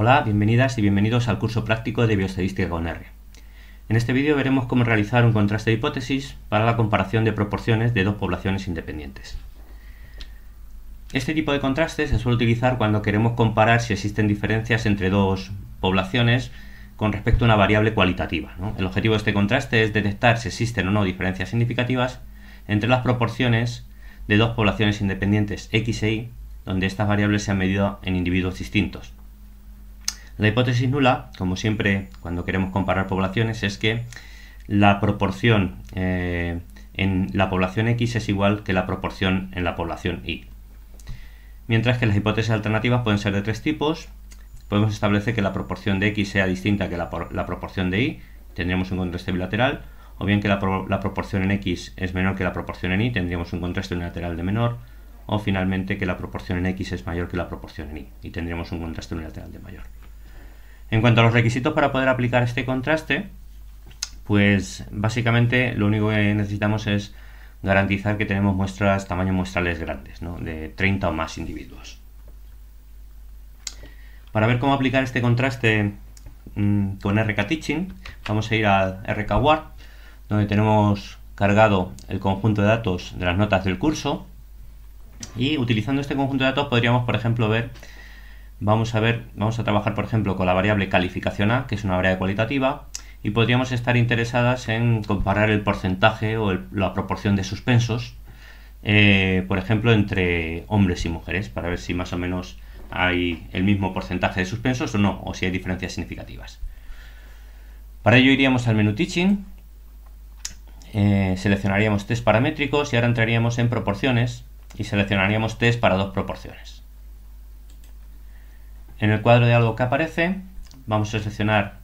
Hola, bienvenidas y bienvenidos al curso práctico de bioestadística con R. En este vídeo veremos cómo realizar un contraste de hipótesis para la comparación de proporciones de dos poblaciones independientes. Este tipo de contraste se suele utilizar cuando queremos comparar si existen diferencias entre dos poblaciones con respecto a una variable cualitativa. El objetivo de este contraste es detectar si existen o no diferencias significativas entre las proporciones de dos poblaciones independientes X e Y, donde estas variables se han medido en individuos distintos la hipótesis nula, como siempre cuando queremos comparar poblaciones, es que la proporción eh, en la población X es igual que la proporción en la población Y. Mientras que las hipótesis alternativas pueden ser de tres tipos. Podemos establecer que la proporción de X sea distinta que la, proporción de Y, tendríamos un contraste bilateral, o bien que la, la, proporción en X es menor que la proporción en Y, tendríamos un contraste unilateral de menor, o finalmente que la proporción en X es mayor que la proporción en Y, y tendríamos un contraste unilateral de mayor. En cuanto a los requisitos para poder aplicar este contraste, pues básicamente lo único que necesitamos es garantizar que tenemos muestras, tamaños muestrales grandes, ¿no? de 30 o más individuos. Para ver cómo aplicar este contraste mm, con con RKTeaching, vamos a ir al RKWAR, donde tenemos cargado el conjunto de datos de las notas del curso, y utilizando este conjunto de datos podríamos, por ejemplo, ver vamos a ver, vamos a trabajar por ejemplo con la variable calificación A, que es una variable cualitativa, y podríamos estar interesadas en comparar el porcentaje o la proporción de suspensos, eh, por ejemplo, entre hombres y mujeres, para ver si más o menos hay el mismo porcentaje de suspensos o no, o si hay diferencias significativas. Para ello iríamos al menú Teaching, eh, seleccionaríamos test paramétricos y ahora entraríamos en proporciones y seleccionaríamos test para dos proporciones. En el cuadro de algo que aparece, vamos a seleccionar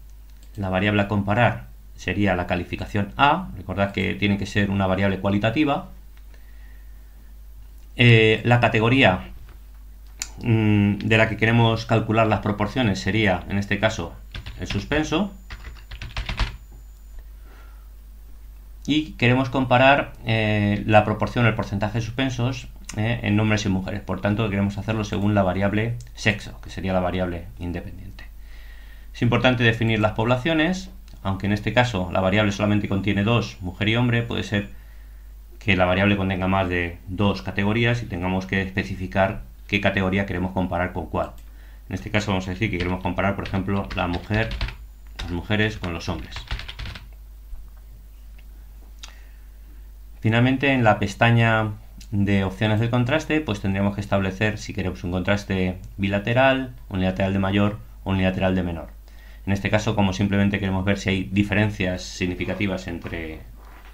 la variable a comparar, sería la calificación A, recordad que tiene que ser una variable cualitativa. Eh, la categoría mm, de la que queremos calcular las proporciones sería, en este caso, el suspenso. Y queremos comparar eh, la proporción, el porcentaje de suspensos ¿eh? en hombres y mujeres. Por tanto, queremos hacerlo según la variable sexo, que sería la variable independiente. Es importante definir las poblaciones, aunque en este caso la variable solamente contiene dos, mujer y hombre, puede ser que la variable contenga más de dos categorías y tengamos que especificar qué categoría queremos comparar con cuál. En este caso vamos a decir que queremos comparar, por ejemplo, la mujer, las mujeres con los hombres. Finalmente, en la pestaña de opciones de contraste, pues tendríamos que establecer si queremos un contraste bilateral, unilateral de mayor o unilateral de menor. En este caso, como simplemente queremos ver si hay diferencias significativas entre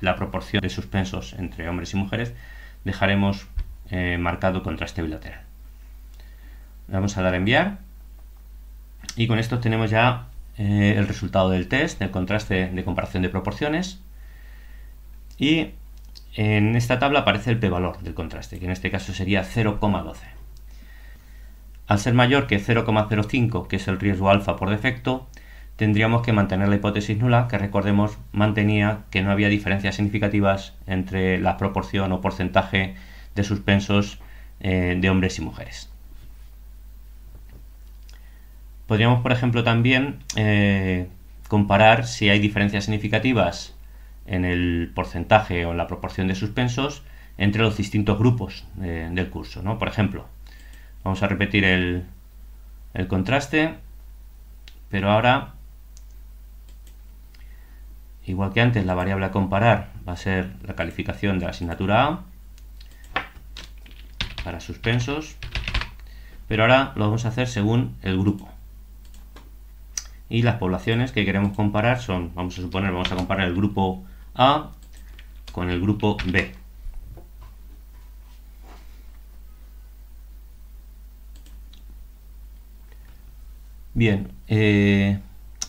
la proporción de suspensos entre hombres y mujeres, dejaremos eh, marcado contraste bilateral. Vamos a dar a enviar y con esto tenemos ya eh, el resultado del test, del contraste de comparación de proporciones y en esta tabla aparece el p-valor del contraste, que en este caso sería 0,12. Al ser mayor que 0,05, que es el riesgo alfa por defecto, tendríamos que mantener la hipótesis nula, que recordemos mantenía que no había diferencias significativas entre la proporción o porcentaje de suspensos eh, de hombres y mujeres. Podríamos, por ejemplo, también eh, comparar si hay diferencias significativas en el porcentaje o en la proporción de suspensos entre los distintos grupos eh, del curso. Por ejemplo, vamos a repetir el, el contraste, pero ahora, igual que antes, la variable a comparar va a ser la calificación de la asignatura A para suspensos, pero ahora lo vamos a hacer según el grupo. Y las poblaciones que queremos comparar son, vamos a suponer, vamos a comparar el grupo a con el grupo B. Bien, eh,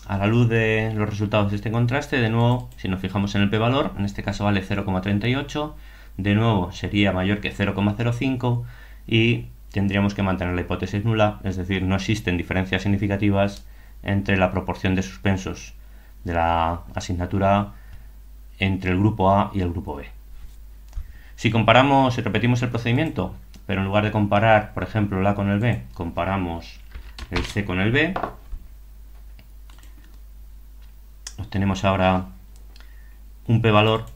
a la luz de los resultados de este contraste, de nuevo, si nos fijamos en el p-valor, en este caso vale 0,38, de nuevo sería mayor que 0,05 y tendríamos que mantener la hipótesis nula, es decir, no existen diferencias significativas entre la proporción de suspensos de la asignatura entre el grupo A y el grupo B. Si comparamos, si repetimos el procedimiento, pero en lugar de comparar, por ejemplo, el A con el B, comparamos el C con el B, obtenemos ahora un p-valor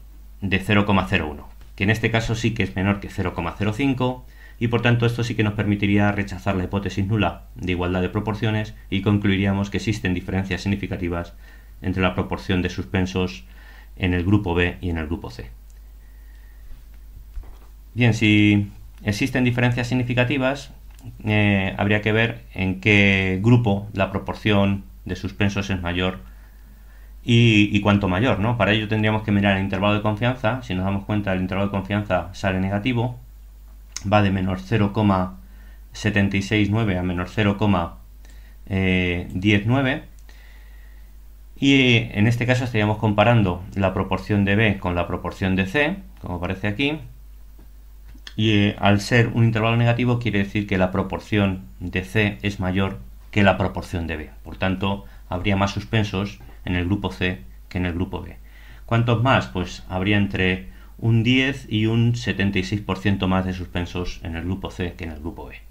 de 0,01, que en este caso sí que es menor que 0,05 y por tanto esto sí que nos permitiría rechazar la hipótesis nula de igualdad de proporciones y concluiríamos que existen diferencias significativas entre la proporción de suspensos en el grupo B y en el grupo C. Bien, si existen diferencias significativas, eh, habría que ver en qué grupo la proporción de suspensos es mayor y, y, cuanto mayor, ¿no? Para ello tendríamos que mirar el intervalo de confianza. Si nos damos cuenta, el intervalo de confianza sale negativo, va de menos 0,769 a menos 0,19. Y en este caso estaríamos comparando la proporción de B con la proporción de C, como aparece aquí. Y eh, al ser un intervalo negativo quiere decir que la proporción de C es mayor que la proporción de B. Por tanto, habría más suspensos en el grupo C que en el grupo B. ¿Cuántos más? Pues habría entre un 10 y un 76% más de suspensos en el grupo C que en el grupo B.